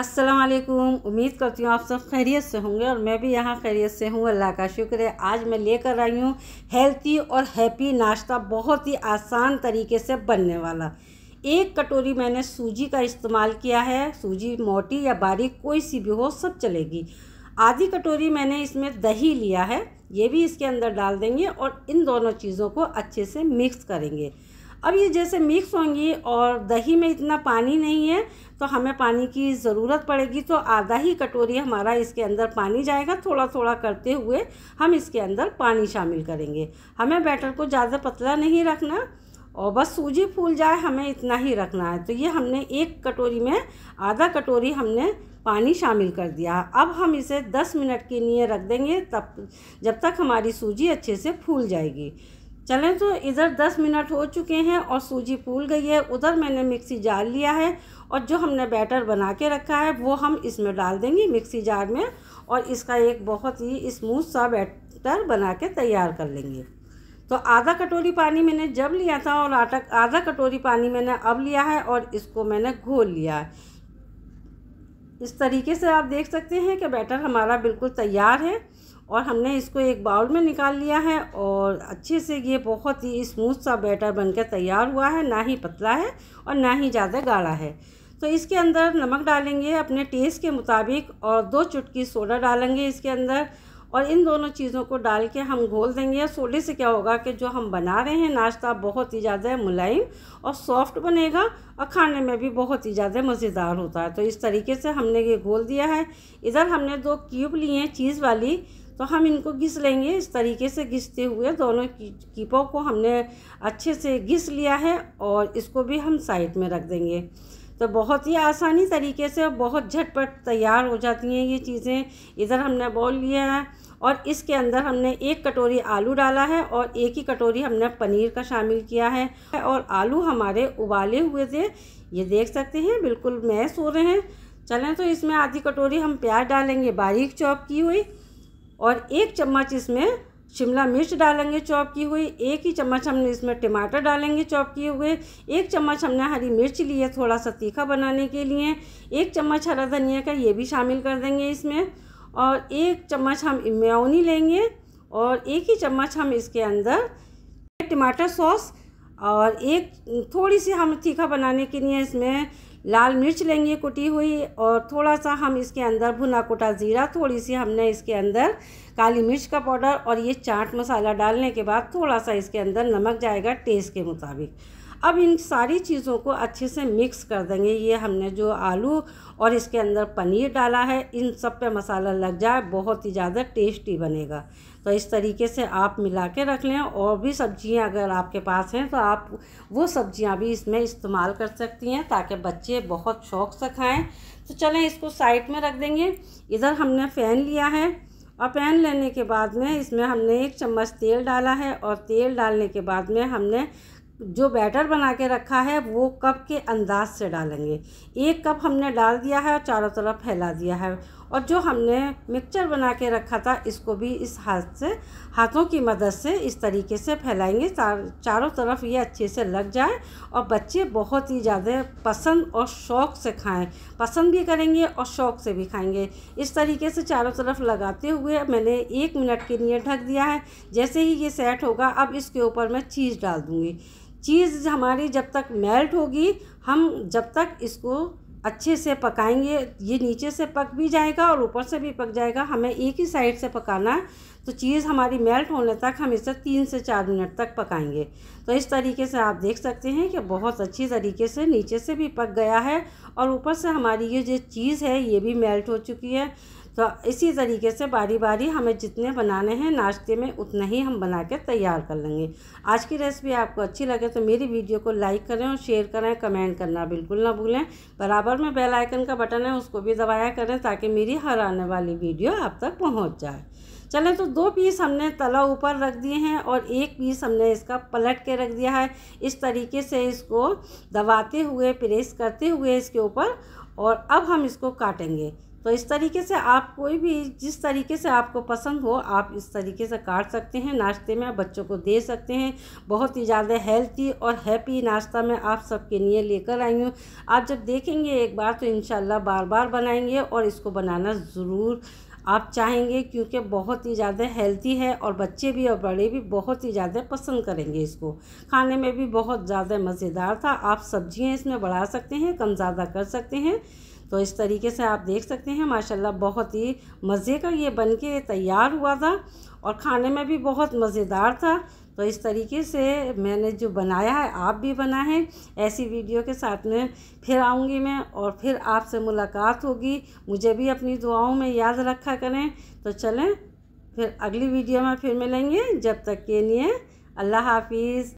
अस्सलाम वालेकुम उम्मीद करती हूँ आप सब खैरियत से होंगे और मैं भी यहाँ खैरियत से हूँ अल्लाह का शुक्र है आज मैं लेकर आई हूँ हेल्थी और हैप्पी नाश्ता बहुत ही आसान तरीके से बनने वाला एक कटोरी मैंने सूजी का इस्तेमाल किया है सूजी मोटी या बारीक कोई सी भी हो सब चलेगी आधी कटोरी मैंने इसमें दही लिया है ये भी इसके अंदर डाल देंगे और इन दोनों चीज़ों को अच्छे से मिक्स करेंगे अब ये जैसे मिक्स होंगी और दही में इतना पानी नहीं है तो हमें पानी की ज़रूरत पड़ेगी तो आधा ही कटोरी हमारा इसके अंदर पानी जाएगा थोड़ा थोड़ा करते हुए हम इसके अंदर पानी शामिल करेंगे हमें बैटर को ज़्यादा पतला नहीं रखना और बस सूजी फूल जाए हमें इतना ही रखना है तो ये हमने एक कटोरी में आधा कटोरी हमने पानी शामिल कर दिया अब हम इसे 10 मिनट के लिए रख देंगे तब जब तक हमारी सूजी अच्छे से फूल जाएगी चलें तो इधर दस मिनट हो चुके हैं और सूजी फूल गई है उधर मैंने मिक्सी जार लिया है और जो हमने बैटर बना के रखा है वो हम इसमें डाल देंगे मिक्सी जार में और इसका एक बहुत ही स्मूथ सा बैटर बना के तैयार कर लेंगे तो आधा कटोरी पानी मैंने जब लिया था और आटा आधा कटोरी पानी मैंने अब लिया है और इसको मैंने घोल लिया है इस तरीके से आप देख सकते हैं कि बैटर हमारा बिल्कुल तैयार है और हमने इसको एक बाउल में निकाल लिया है और अच्छे से ये बहुत ही स्मूथ सा बैटर बनकर तैयार हुआ है ना ही पतला है और ना ही ज़्यादा गाढ़ा है तो इसके अंदर नमक डालेंगे अपने टेस्ट के मुताबिक और दो चुटकी सोडा डालेंगे इसके अंदर और इन दोनों चीज़ों को डाल के हम घोल देंगे सोडे से क्या होगा कि जो हम बना रहे हैं नाश्ता बहुत ही ज़्यादा मुलायम और सॉफ्ट बनेगा और खाने में भी बहुत ही ज़्यादा मज़ेदार होता है तो इस तरीके से हमने ये घोल दिया है इधर हमने दो क्यूब लिए हैं चीज़ वाली तो हम इनको घिस लेंगे इस तरीके से घिसते हुए दोनों कीपों को हमने अच्छे से घिस लिया है और इसको भी हम साइड में रख देंगे तो बहुत ही आसानी तरीके से बहुत झटपट तैयार हो जाती हैं ये चीज़ें इधर हमने बॉल लिया है और इसके अंदर हमने एक कटोरी आलू डाला है और एक ही कटोरी हमने पनीर का शामिल किया है और आलू हमारे उबाले हुए थे ये देख सकते हैं बिल्कुल मैस हो रहे हैं चलें तो इसमें आधी कटोरी हम प्याज डालेंगे बारीक चॉप की हुई और एक चम्मच इसमें शिमला मिर्च डालेंगे चॉप की हुई एक ही चम्मच हमने इसमें टमाटर डालेंगे चॉप किए हुए एक चम्मच हमने हरी मिर्च ली है थोड़ा सा तीखा बनाने के लिए एक चम्मच हरा धनिया का ये भी शामिल कर देंगे इसमें और एक चम्मच हम मेयोनी लेंगे और एक ही चम्मच हम इसके अंदर टमाटर सॉस और एक थोड़ी सी हम तीखा बनाने के लिए इसमें लाल मिर्च लेंगे कुटी हुई और थोड़ा सा हम इसके अंदर भुना कुटा ज़ीरा थोड़ी सी हमने इसके अंदर काली मिर्च का पाउडर और ये चाट मसाला डालने के बाद थोड़ा सा इसके अंदर नमक जाएगा टेस्ट के मुताबिक अब इन सारी चीज़ों को अच्छे से मिक्स कर देंगे ये हमने जो आलू और इसके अंदर पनीर डाला है इन सब पे मसाला लग जाए बहुत ही ज़्यादा टेस्टी बनेगा तो इस तरीके से आप मिला के रख लें और भी सब्जियां अगर आपके पास हैं तो आप वो सब्जियां भी इसमें इस्तेमाल कर सकती हैं ताकि बच्चे बहुत शौक से खाएँ तो चलें इसको साइड में रख देंगे इधर हमने फ़ैन लिया है और पैन लेने के बाद में इसमें हमने एक चम्मच तेल डाला है और तेल डालने के बाद में हमने जो बैटर बना के रखा है वो कप के अंदाज से डालेंगे एक कप हमने डाल दिया है और चारों तरफ फैला दिया है और जो हमने मिक्सचर बना के रखा था इसको भी इस हाथ से हाथों की मदद से इस तरीके से फैलाएंगे चारों तरफ ये अच्छे से लग जाए और बच्चे बहुत ही ज़्यादा पसंद और शौक़ से खाएं पसंद भी करेंगे और शौक़ से भी खाएंगे इस तरीके से चारों तरफ लगाते हुए मैंने एक मिनट के लिए ढक दिया है जैसे ही ये सेट होगा अब इसके ऊपर मैं चीज़ डाल दूँगी चीज़ हमारी जब तक मेल्ट होगी हम जब तक इसको अच्छे से पकाएंगे ये नीचे से पक भी जाएगा और ऊपर से भी पक जाएगा हमें एक ही साइड से पकाना है तो चीज़ हमारी मेल्ट होने तक हम इसे तीन से चार मिनट तक पकाएंगे तो इस तरीके से आप देख सकते हैं कि बहुत अच्छी तरीके से नीचे से भी पक गया है और ऊपर से हमारी ये जो चीज़ है ये भी मेल्ट हो चुकी है तो इसी तरीके से बारी बारी हमें जितने बनाने हैं नाश्ते में उतना ही हम बना के तैयार कर लेंगे आज की रेसिपी आपको अच्छी लगे तो मेरी वीडियो को लाइक करें और शेयर करें कमेंट करना बिल्कुल ना भूलें बराबर में बेल आइकन का बटन है उसको भी दबाया करें ताकि मेरी हर आने वाली वीडियो आप तक पहुँच जाए चलें तो दो पीस हमने तला ऊपर रख दिए हैं और एक पीस हमने इसका पलट के रख दिया है इस तरीके से इसको दबाते हुए प्रेस करते हुए इसके ऊपर और अब हम इसको काटेंगे तो इस तरीके से आप कोई भी जिस तरीके से आपको पसंद हो आप इस तरीके से काट सकते हैं नाश्ते में आप बच्चों को दे सकते हैं बहुत ही ज़्यादा हेल्थी और हैप्पी नाश्ता मैं आप सबके लिए लेकर आई हूँ आप जब देखेंगे एक बार तो इन बार बार बनाएंगे और इसको बनाना ज़रूर आप चाहेंगे क्योंकि बहुत ही ज़्यादा हेल्थी है और बच्चे भी और बड़े भी बहुत ही ज़्यादा पसंद करेंगे इसको खाने में भी बहुत ज़्यादा मज़ेदार था आप सब्जियाँ इसमें बढ़ा सकते हैं कम ज़्यादा कर सकते हैं तो इस तरीके से आप देख सकते हैं माशाल्लाह बहुत ही मज़े का ये बन के तैयार हुआ था और खाने में भी बहुत मज़ेदार था तो इस तरीके से मैंने जो बनाया है आप भी बना है ऐसी वीडियो के साथ में फिर आऊँगी मैं और फिर आपसे मुलाकात होगी मुझे भी अपनी दुआओं में याद रखा करें तो चलें फिर अगली वीडियो में फिर मिलेंगे जब तक के लिए अल्लाह हाफिज़